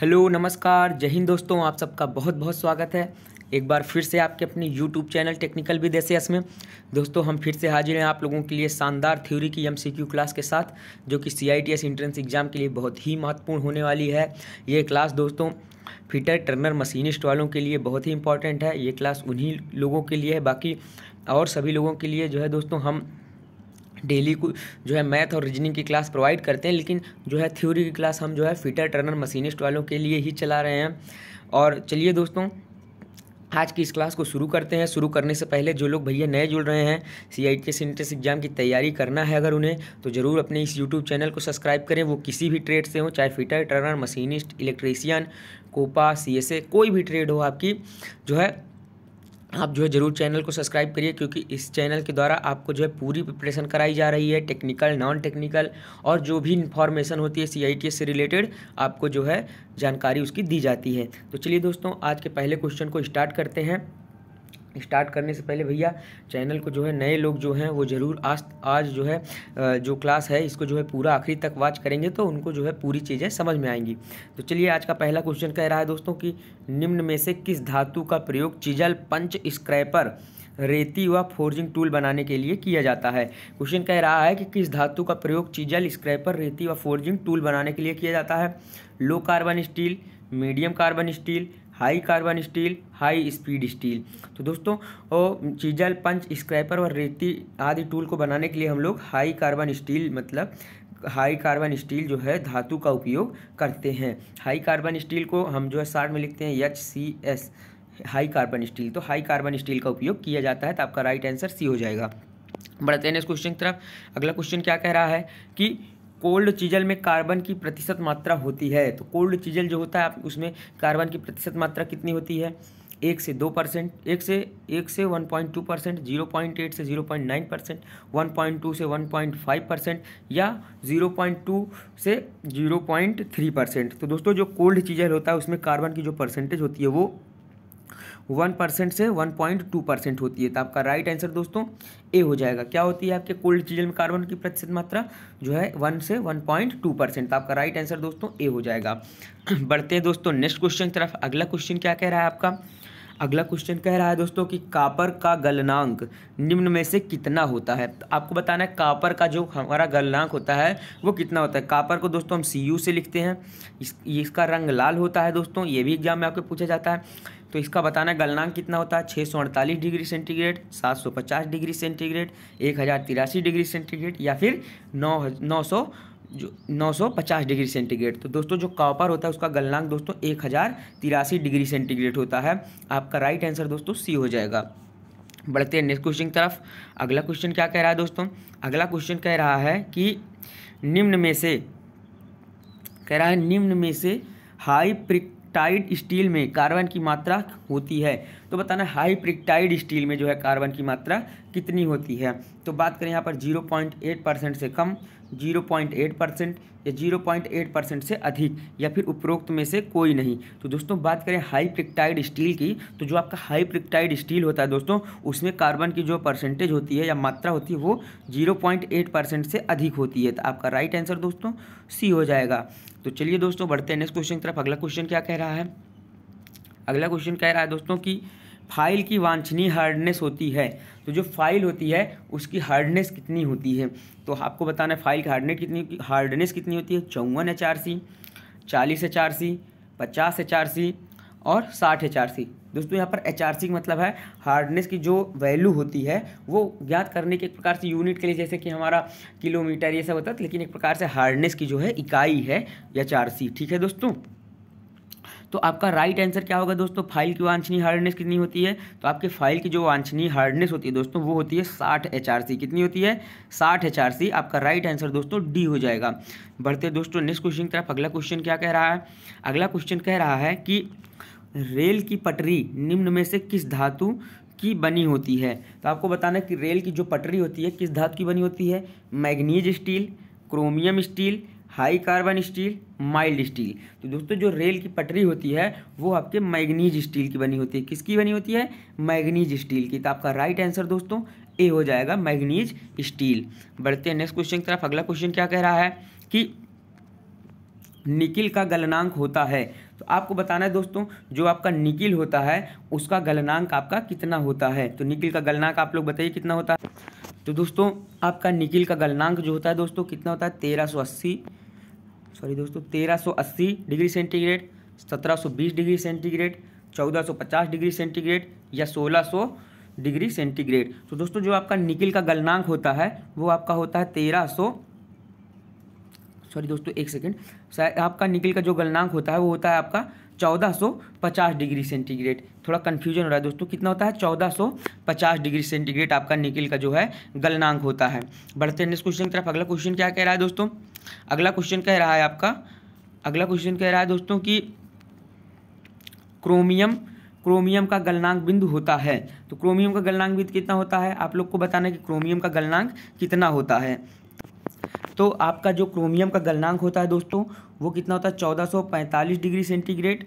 hello नमस्कार जय हिंद दोस्तों आप सबका बहुत बहुत स्वागत है एक बार फिर से आपके अपने यूट्यूब चैनल टेक्निकल भी देसे में दोस्तों हम फिर से हाजिर हैं आप लोगों के लिए शानदार थ्योरी की एम क्लास के साथ जो कि सी आई एंट्रेंस एग्ज़ाम के लिए बहुत ही महत्वपूर्ण होने वाली है ये क्लास दोस्तों फिटर टर्नर मशीनिस्ट वालों के लिए बहुत ही इंपॉर्टेंट है ये क्लास उन्हीं लोगों के लिए है बाकी और सभी लोगों के लिए जो है दोस्तों हम डेली को जो है मैथ और रीजनिंग की क्लास प्रोवाइड करते हैं लेकिन जो है थ्योरी की क्लास हम जो है फिटर टर्नर मशीनिस्ट वालों के लिए ही चला रहे हैं और चलिए दोस्तों आज की इस क्लास को शुरू करते हैं शुरू करने से पहले जो लोग भैया नए जुड़ रहे हैं C I T S exam की तैयारी करना है अगर उन्हें तो ज़रूर अपने इस यूट्यूब चैनल को सब्सक्राइब करें वो किसी भी ट्रेड से हो चाहे fitter turner machinist electrician COPA सी कोई भी ट्रेड हो आपकी जो है आप जो है ज़रूर चैनल को सब्सक्राइब करिए क्योंकि इस चैनल के द्वारा आपको जो है पूरी प्रिपरेशन कराई जा रही है टेक्निकल नॉन टेक्निकल और जो भी इन्फॉर्मेशन होती है सी से रिलेटेड आपको जो है जानकारी उसकी दी जाती है तो चलिए दोस्तों आज के पहले क्वेश्चन को स्टार्ट करते हैं स्टार्ट करने से पहले भैया चैनल को जो है नए लोग जो हैं वो ज़रूर आज आज जो है जो क्लास है इसको जो है पूरा आखिरी तक वाच करेंगे तो उनको जो है पूरी चीज़ें समझ में आएंगी तो चलिए आज का पहला क्वेश्चन कह रहा है दोस्तों कि निम्न में से किस धातु का प्रयोग चिजल पंच स्क्रैपर रेती व फोर्जिंग टूल बनाने के लिए किया जाता है क्वेश्चन कह रहा है कि किस धातु का प्रयोग चिजल स्क्रैपर रेती व फोर्जिंग टूल बनाने के लिए किया जाता है low carbon steel medium carbon steel high carbon steel high speed steel तो दोस्तों चीजल पंच स्क्रैपर और रेती आदि टूल को बनाने के लिए हम लोग हाई कार्बन स्टील मतलब हाई कार्बन स्टील जो है धातु का उपयोग करते हैं हाई कार्बन स्टील को हम जो है शार्ट में लिखते हैं H C S high carbon steel तो हाई कार्बन स्टील का उपयोग किया जाता है तो आपका राइट आंसर सी हो जाएगा बढ़ते हैं इस क्वेश्चन की तरफ अगला क्वेश्चन क्या कह रहा है कि कोल्ड चीजल में कार्बन की प्रतिशत मात्रा होती है तो कोल्ड चीजल जो होता है उसमें कार्बन की प्रतिशत मात्रा कितनी होती है एक से दो परसेंट एक से एक से one point two percent zero point eight से zero point nine percent one point two से वन पॉइंट फाइव परसेंट या जीरो पॉइंट टू से जीरो पॉइंट थ्री परसेंट तो दोस्तों जो कोल्ड चीजल होता है उसमें कार्बन की जो परसेंटेज होती है वो वन परसेंट से वन पॉइंट टू परसेंट होती है तो आपका राइट आंसर दोस्तों ए हो जाएगा क्या होती है आपके कोल्ड चीजें में कार्बन की प्रतिशत मात्रा जो है वन से वन पॉइंट टू परसेंट तो आपका राइट आंसर दोस्तों ए हो जाएगा बढ़ते हैं दोस्तों नेक्स्ट क्वेश्चन की तरफ अगला क्वेश्चन क्या कह रहा है आपका अगला क्वेश्चन कह रहा है दोस्तों कि कापर का गलनांक निम्न में से कितना होता है तो आपको बताना है कापर का जो हमारा गलनांक होता है वो कितना होता है कापर को दोस्तों हम सी से लिखते हैं इस, इसका रंग लाल होता है दोस्तों ये भी एग्जाम में आपके पूछा जाता है तो इसका बताना गलनांक कितना होता है छः सौ अड़तालीस डिग्री सेंटीग्रेड सात सौ पचास डिग्री सेंटीग्रेड एक हज़ार तिरासी डिग्री सेंटीग्रेड या फिर नौ नौ सौ जो 950 डिग्री सेंटीग्रेड तो दोस्तों जो कॉपर होता है उसका गलनांक दोस्तों एक हज़ार तिरासी डिग्री सेंटीग्रेड होता है आपका राइट आंसर दोस्तों सी हो जाएगा बढ़ते हैं नेक्स्ट क्वेश्चन की तरफ अगला क्वेश्चन क्या कह रहा है दोस्तों अगला क्वेश्चन कह रहा है कि निम्न में से कह रहा है निम्न में से हाई प्रिक प्रिक्टाइड स्टील में कार्बन की मात्रा होती है तो बताना हाई प्रिक्टाइड स्टील में जो है कार्बन की मात्रा कितनी होती है तो बात करें यहाँ पर 0.8 परसेंट से कम 0.8 परसेंट या 0.8 परसेंट से अधिक या फिर उपरोक्त में से कोई नहीं तो दोस्तों बात करें हाई प्रिक्टाइड स्टील की तो जो आपका हाई प्रिक्टाइड स्टील होता है दोस्तों उसमें कार्बन की जो परसेंटेज होती है या मात्रा होती है वो एट परसेंट से अधिक होती है तो आपका राइट आंसर दोस्तों सी हो जाएगा तो चलिए दोस्तों बढ़ते हैं नेक्स्ट क्वेश्चन की तरफ अगला क्वेश्चन क्या कह रहा है अगला क्वेश्चन कह रहा है दोस्तों कि फाइल की वांछनीय हार्डनेस होती है तो जो फाइल होती है उसकी हार्डनेस कितनी होती है तो आपको बताना है फाइल की हार्डनेस कितनी हार्डनेस कितनी होती है चौवन एच आर सी चालीस एच आर सी पचास एच आर सी और साठ एच दोस्तों यहाँ पर एच का मतलब है हार्डनेस की जो वैल्यू होती है वो ज्ञात करने के एक प्रकार से यूनिट के लिए जैसे कि हमारा किलोमीटर ये सब होता है लेकिन एक प्रकार से हार्डनेस की जो है इकाई है एच ठीक है दोस्तों तो आपका राइट आंसर क्या होगा दोस्तों फाइल की वांछनीय हार्डनेस कितनी होती है तो आपके फाइल की जो वांछनीय हार्डनेस होती है दोस्तों वो होती है साठ एच कितनी होती है साठ एच आपका राइट आंसर दोस्तों डी हो जाएगा बढ़ते दोस्तों नेक्स्ट क्वेश्चन की तरफ अगला क्वेश्चन क्या कह रहा है अगला क्वेश्चन कह रहा है कि रेल की पटरी निम्न में से किस धातु की बनी होती है तो आपको बताना है कि रेल की जो पटरी होती है किस धातु की बनी होती है manganese steel chromium steel high carbon steel mild steel तो दोस्तों जो रेल की पटरी होती है वो आपके मैग्नीज स्टील की बनी होती है किसकी बनी होती है मैग्नीज स्टील की तो आपका राइट आंसर दोस्तों ए हो जाएगा मैग्नीज स्टील बढ़ते हैं नेक्स्ट क्वेश्चन की तरफ अगला क्वेश्चन क्या कह रहा है कि निकिल का गलनांक होता है तो आपको बताना है दोस्तों जो आपका निकिल होता है उसका गलनांक आपका कितना होता है तो निकिल का गलनांक आप लोग बताइए कितना होता है तो दोस्तों आपका निकिल का गलनांक जो होता है दोस्तों कितना होता है तेरह सौ अस्सी सॉरी दोस्तों तेरह सौ अस्सी डिग्री सेंटीग्रेड सत्रह सौ बीस डिग्री सेंटीग्रेड चौदह सौ पचास डिग्री सेंटीग्रेड या सोलह सौ डिग्री सेंटीग्रेड तो दोस्तों जो आपका निकिल का गलनांक होता है वो आपका होता है तेरह सौ सॉरी दोस्तों एक सेकेंड आपका निकल का जो गलनांक होता है वो होता है आपका 1450 डिग्री सेंटीग्रेड थोड़ा कन्फ्यूजन हो रहा है दोस्तों कितना होता है 1450 डिग्री सेंटीग्रेड आपका निकल का जो है गलनांक होता है बढ़ते हैं नेक्स्ट क्वेश्चन की तरफ अगला क्वेश्चन क्या कह रहा है दोस्तों अगला क्वेश्चन कह रहा है आपका अगला क्वेश्चन कह रहा है दोस्तों कि क्रोमियम क्रोमियम का गलनांक बिंदु होता है तो क्रोमियम का गलनांक बिंदु कितना होता है आप लोग को बताना है कि क्रोमियम का गलनांक कितना होता है तो आपका जो क्रोमियम का गलनांक होता है दोस्तों वो कितना होता है चौदह डिग्री सेंटीग्रेड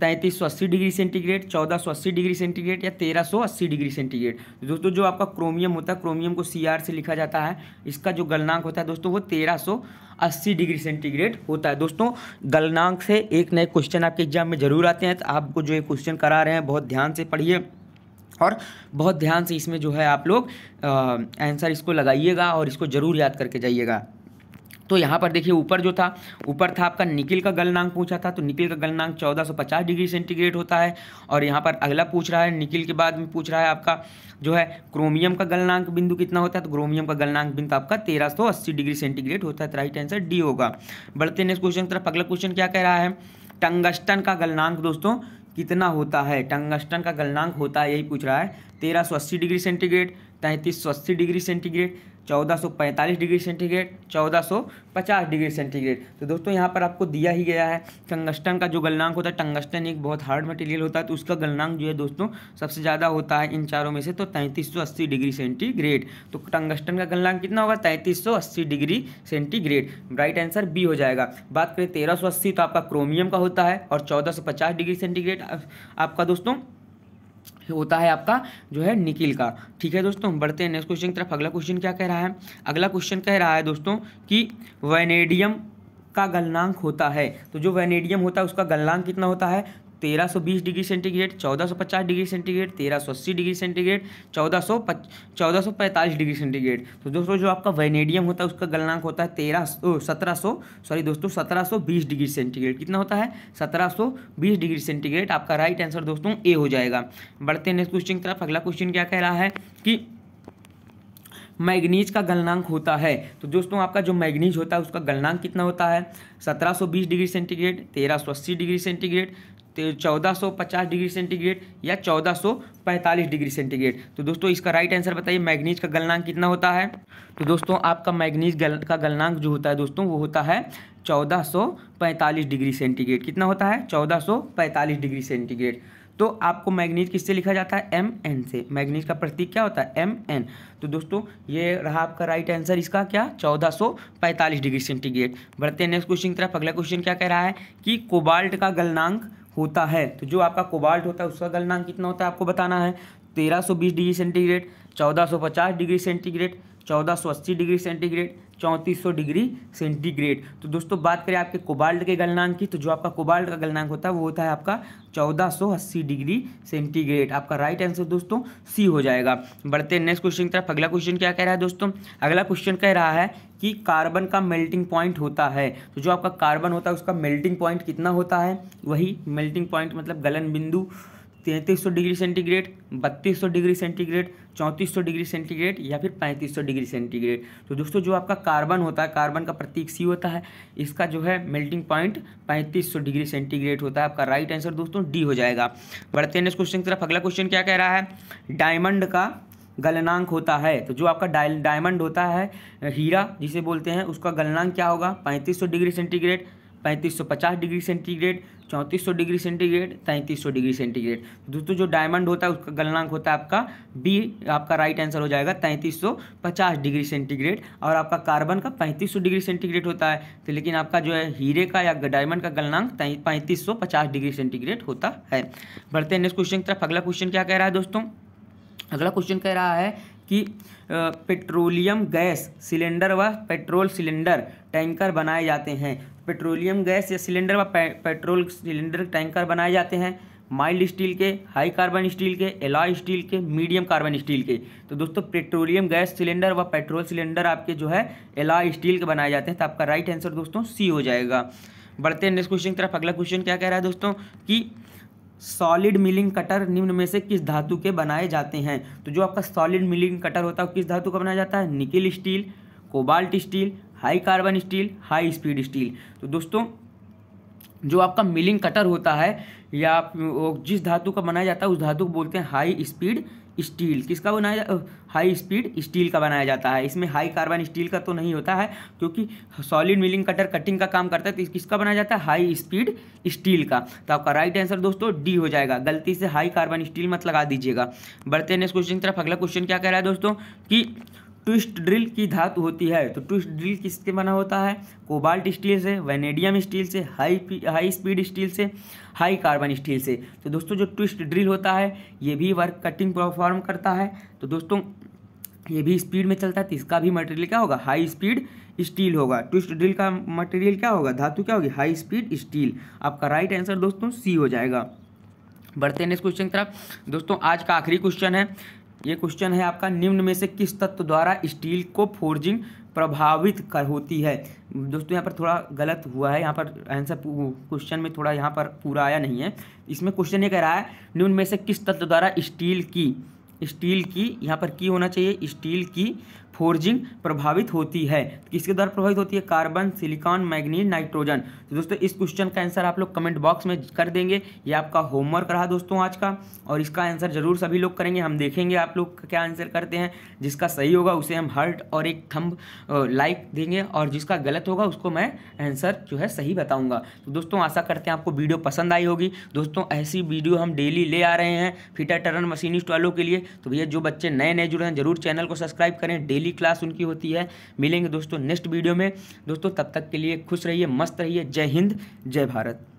तैंतीस सौ अस्सी डिग्री सेंटीग्रेड चौदह सौ अस्सी डिग्री सेंटीग्रेड या तेरह सौ अस्सी डिग्री सेंटीग्रेड तो दोस्तों जो आपका क्रोमियम होता है क्रोमियम को सी आर से लिखा जाता है इसका जो गलनांक होता है दोस्तों वो तेरह सौ अस्सी डिग्री सेंटीग्रेड होता है दोस्तों गलनांक से एक नए क्वेश्चन आपके एग्जाम में ज़रूर आते हैं तो आपको जो ये क्वेश्चन करा रहे हैं बहुत ध्यान से पढ़िए और बहुत ध्यान से इसमें जो है आप लोग आंसर इसको लगाइएगा और इसको ज़रूर याद करके जाइएगा तो यहाँ पर देखिए ऊपर जो था ऊपर था आपका निकिल का गलनांक पूछा था तो निकिल का गलनांक 1450 डिग्री सेंटीग्रेड होता है और यहाँ पर अगला पूछ रहा है निकिल के बाद में पूछ रहा है आपका जो है क्रोमियम का गलनांक बिंदु कितना होता है तो क्रोमियम का गलनांक बिंदु आपका 1380 डिग्री सेंटीग्रेड होता है तो राइट आंसर डी होगा बढ़ते नेक्स्ट क्वेश्चन की तरफ अगला क्वेश्चन क्या कह रहा है टंगस्टन का गलनांक दोस्तों कितना होता है टंगस्टन का गलनांक होता है यही पूछ रहा है तेरह सौ अस्सी डिग्री सेंटीग्रेड तैंतीस सौ अस्सी degree centigrade 1445 degree centigrade 1450 degree centigrade तो दोस्तों यहाँ पर आपको दिया ही गया है टंगस्टन का जो गलनांक होता है टंगस्टन एक बहुत हार्ड मटेरियल होता है तो उसका गलनांक जो है दोस्तों सबसे ज़्यादा होता है इन चारों में से तो तैंतीस डिग्री सेंटीग्रेड तो टंगस्टन का गलनांक कितना होगा तैंतीस degree centigrade right answer B हो जाएगा बात करें तेरह तो आपका क्रोमियम का होता है और चौदह डिग्री सेंटीग्रेड आपका दोस्तों होता है आपका जो है निकिल का ठीक है दोस्तों बढ़ते हैं नेक्स्ट क्वेश्चन की तरफ अगला क्वेश्चन क्या कह रहा है अगला क्वेश्चन कह रहा है दोस्तों कि वेनेडियम का गलनांक होता है तो जो वेनेडियम होता है उसका गलनांक कितना होता है 1320 degree centigrade 1450 degree centigrade 1380 degree centigrade 1400 1445 degree centigrade तो दोस्तों जो आपका वेनेडियम होता है उसका गलनांक होता है तेरह सत्रह सॉरी दोस्तों 1720 डिग्री सेंटीग्रेड कितना होता है 1720 डिग्री सेंटीग्रेड आपका राइट आंसर दोस्तों ए हो जाएगा बढ़ते हैं नेक्स्ट क्वेश्चन की तरफ अगला क्वेश्चन क्या कह रहा है कि मैग्नीज का गलनांक होता है तो दोस्तों आपका जो मैग्नीज होता है उसका गलनांक कितना होता है 1720 degree centigrade 1380 degree centigrade 1450 degree centigrade या 1445 डिग्री सेंटीग्रेड तो दोस्तों इसका राइट आंसर बताइए मैग्नीज का गलनांक कितना होता है तो दोस्तों आपका मैग्नीज गल, का गलनांक जो होता है दोस्तों वो होता है 1445 डिग्री सेंटीग्रेड कितना होता है 1445 डिग्री सेंटीग्रेड तो आपको मैग्नीज किससे लिखा जाता है एम एन से मैग्नीज का प्रतीक क्या होता है एम एन तो दोस्तों ये रहा आपका राइट आंसर इसका क्या 1445 डिग्री सेंटीग्रेड बढ़ते हैं नेक्स्ट क्वेश्चन की तरफ अगला क्वेश्चन क्या कह रहा है कि कोबाल्ट का गलनांक होता है तो जो आपका कोबाल्ट होता है उसका गलनांक कितना होता है आपको बताना है 1320 degree centigrade 1450 degree centigrade 1480 degree centigrade 3400 degree centigrade तो दोस्तों बात करें आपके कोबाल्ट के गलनांक की तो जो आपका कोबाल्ट का गलनांक होता है वो होता है आपका 1480 डिग्री सेंटीग्रेड आपका राइट आंसर दोस्तों सी हो जाएगा बढ़ते हैं नेक्स्ट क्वेश्चन की तरफ अगला क्वेश्चन क्या कह रहा है दोस्तों अगला क्वेश्चन कह रहा है कि कार्बन का मेल्टिंग पॉइंट होता है तो जो आपका कार्बन होता है उसका मेल्टिंग पॉइंट कितना होता है वही मेल्टिंग पॉइंट मतलब गलन बिंदु तैंतीस सौ डिग्री सेंटीग्रेड बत्तीस सौ डिग्री सेंटीग्रेड चौंतीस सौ डिग्री सेंटीग्रेड या फिर पैंतीस सौ डिग्री सेंटीग्रेड तो दोस्तों जो आपका कार्बन होता है कार्बन का प्रतीक सी होता है इसका जो है मेल्टिंग पॉइंट पैंतीस सौ डिग्री सेंटीग्रेड होता है आपका राइट आंसर दोस्तों डी हो जाएगा बढ़ते हैं इस क्वेश्चन की तरफ अगला क्वेश्चन क्या कह रहा है डायमंड का गलनांक होता है तो जो आपका डाय डायमंड होता है हीरा जिसे बोलते हैं उसका गलनांक क्या होगा पैंतीस डिग्री सेंटीग्रेड पैंतीस डिग्री सेंटीग्रेड चौंतीस सौ डिग्री सेंटीग्रेड तैंतीस सौ डिग्री सेंटीग्रेड तो दोस्तों जो डायमंड होता है उसका गलनांक होता है आपका बी आपका राइट आंसर हो जाएगा तैंतीस डिग्री सेंटीग्रेड और आपका कार्बन का पैंतीस सौ डिग्री सेंटीग्रेड होता है तो लेकिन आपका जो है हीरे का या डायमंड का गलनांक पैंतीस सौ पचास डिग्री सेंटीग्रेड होता है बढ़ते हैं नेक्स्ट क्वेश्चन की तरफ अगला क्वेश्चन क्या कह रहा है दोस्तों अगला क्वेश्चन कह रहा है कि पेट्रोलियम गैस सिलेंडर व पेट्रोल सिलेंडर टैंकर बनाए जाते हैं पेट्रोलियम गैस या सिलेंडर व पेट्रोल सिलेंडर टैंकर बनाए जाते हैं माइल्ड स्टील के हाई कार्बन स्टील के एलॉय स्टील के मीडियम कार्बन स्टील के तो दोस्तों पेट्रोलियम गैस सिलेंडर व पेट्रोल सिलेंडर आपके जो है एलॉय स्टील के बनाए जाते हैं तो आपका राइट आंसर दोस्तों सी हो जाएगा बढ़ते हैं नेक्स्ट क्वेश्चन की तरफ अगला क्वेश्चन क्या कह रहा है दोस्तों कि सॉलिड मिलिंग कटर निम्न में से किस धातु के बनाए जाते हैं तो जो आपका सॉलिड मिलिंग कटर होता है किस धातु का बनाया जाता है nickel steel cobalt steel high carbon steel high speed steel तो दोस्तों जो आपका मिलिंग कटर होता है या जिस धातु का बनाया जाता है उस धातु को बोलते हैं हाई स्पीड स्टील किसका बनाया हाई स्पीड स्टील का बनाया जाता है इसमें हाई कार्बन स्टील का तो नहीं होता है क्योंकि सॉलिड मिलिंग कटर कटिंग का काम करता है तो किसका बनाया जाता है हाई स्पीड स्टील का तो आपका राइट आंसर दोस्तों डी हो जाएगा गलती से हाई कार्बन स्टील मत लगा दीजिएगा बढ़ते हैं नेक्स्ट क्वेश्चन की तरफ अगला क्वेश्चन क्या कह रहा है दोस्तों की ट्विस्ट ड्रिल की धातु होती है तो ट्विस्ट ड्रिल किसके बना होता है कोबाल्ट स्टील से वेनेडियम स्टील से हाई हाई स्पीड स्टील से हाई कार्बन स्टील से तो दोस्तों जो ट्विस्ट ड्रिल होता है ये भी वर्क कटिंग परफॉर्म करता है तो दोस्तों ये भी स्पीड में चलता है तो इसका भी मटेरियल क्या होगा हाई स्पीड स्टील होगा ट्विस्ट ड्रिल का मटेरियल क्या होगा धातु क्या होगी हाई स्पीड स्टील आपका राइट आंसर दोस्तों सी हो जाएगा बढ़ते हैं नेक्स्ट क्वेश्चन की तरफ दोस्तों आज का आखिरी क्वेश्चन है ये क्वेश्चन है आपका निम्न में से किस तत्व द्वारा स्टील को फोर्जिंग प्रभावित कर होती है दोस्तों यहाँ पर थोड़ा गलत हुआ है यहाँ पर आंसर क्वेश्चन में थोड़ा यहाँ पर पूरा आया नहीं है इसमें क्वेश्चन ये कह रहा है निम्न में से किस तत्व द्वारा स्टील की स्टील की यहाँ पर की होना चाहिए स्टील की फोर्जिंग प्रभावित होती है किसके द्वारा प्रभावित होती है कार्बन सिलिकॉन मैग्नीज नाइट्रोजन तो दोस्तों इस क्वेश्चन का आंसर आप लोग कमेंट बॉक्स में कर देंगे ये आपका होमवर्क रहा दोस्तों आज का और इसका आंसर जरूर सभी लोग करेंगे हम देखेंगे आप लोग क्या आंसर करते हैं जिसका सही होगा उसे हम हर्ट और एक थम्ब लाइक देंगे और जिसका गलत होगा उसको मैं आंसर जो है सही बताऊँगा तो दोस्तों आशा करते हैं आपको वीडियो पसंद आई होगी दोस्तों ऐसी वीडियो हम डेली ले आ रहे हैं फिटा टर्न मशीनिस्ट वालों के लिए तो भैया जो बच्चे नए नए जुड़े हैं जरूर चैनल को सब्सक्राइब करें डेली डेली क्लास उनकी होती है मिलेंगे दोस्तों नेक्स्ट वीडियो में दोस्तों तब तक के लिए खुश रहिए मस्त रहिए जय हिंद जय भारत